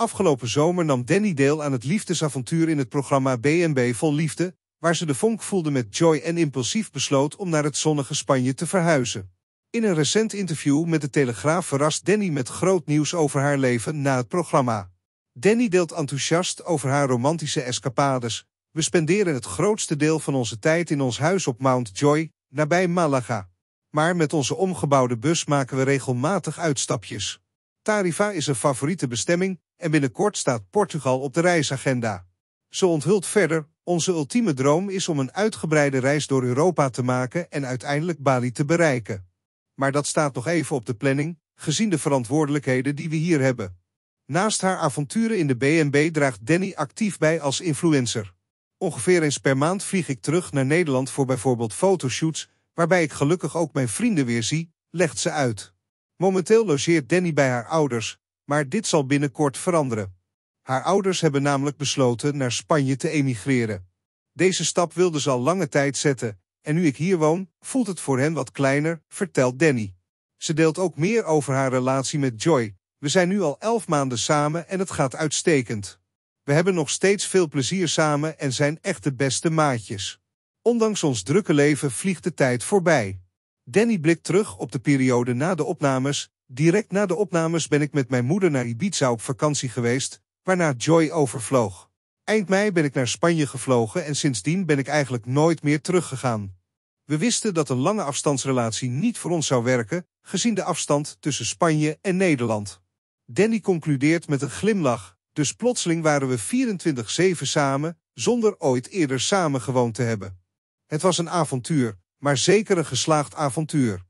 Afgelopen zomer nam Danny deel aan het liefdesavontuur in het programma BNB Vol Liefde, waar ze de vonk voelde met Joy en impulsief besloot om naar het zonnige Spanje te verhuizen. In een recent interview met de Telegraaf verrast Danny met groot nieuws over haar leven na het programma. Danny deelt enthousiast over haar romantische escapades. We spenderen het grootste deel van onze tijd in ons huis op Mount Joy, nabij Malaga. Maar met onze omgebouwde bus maken we regelmatig uitstapjes. Tarifa is een favoriete bestemming, en binnenkort staat Portugal op de reisagenda. Ze onthult verder, onze ultieme droom is om een uitgebreide reis door Europa te maken en uiteindelijk Bali te bereiken. Maar dat staat nog even op de planning, gezien de verantwoordelijkheden die we hier hebben. Naast haar avonturen in de BNB draagt Danny actief bij als influencer. Ongeveer eens per maand vlieg ik terug naar Nederland voor bijvoorbeeld fotoshoots, waarbij ik gelukkig ook mijn vrienden weer zie, legt ze uit. Momenteel logeert Danny bij haar ouders, maar dit zal binnenkort veranderen. Haar ouders hebben namelijk besloten naar Spanje te emigreren. Deze stap wilden ze al lange tijd zetten, en nu ik hier woon, voelt het voor hen wat kleiner, vertelt Danny. Ze deelt ook meer over haar relatie met Joy. We zijn nu al elf maanden samen en het gaat uitstekend. We hebben nog steeds veel plezier samen en zijn echt de beste maatjes. Ondanks ons drukke leven vliegt de tijd voorbij. Danny blikt terug op de periode na de opnames Direct na de opnames ben ik met mijn moeder naar Ibiza op vakantie geweest, waarna Joy overvloog. Eind mei ben ik naar Spanje gevlogen en sindsdien ben ik eigenlijk nooit meer teruggegaan. We wisten dat een lange afstandsrelatie niet voor ons zou werken, gezien de afstand tussen Spanje en Nederland. Danny concludeert met een glimlach, dus plotseling waren we 24-7 samen, zonder ooit eerder samen gewoond te hebben. Het was een avontuur, maar zeker een geslaagd avontuur.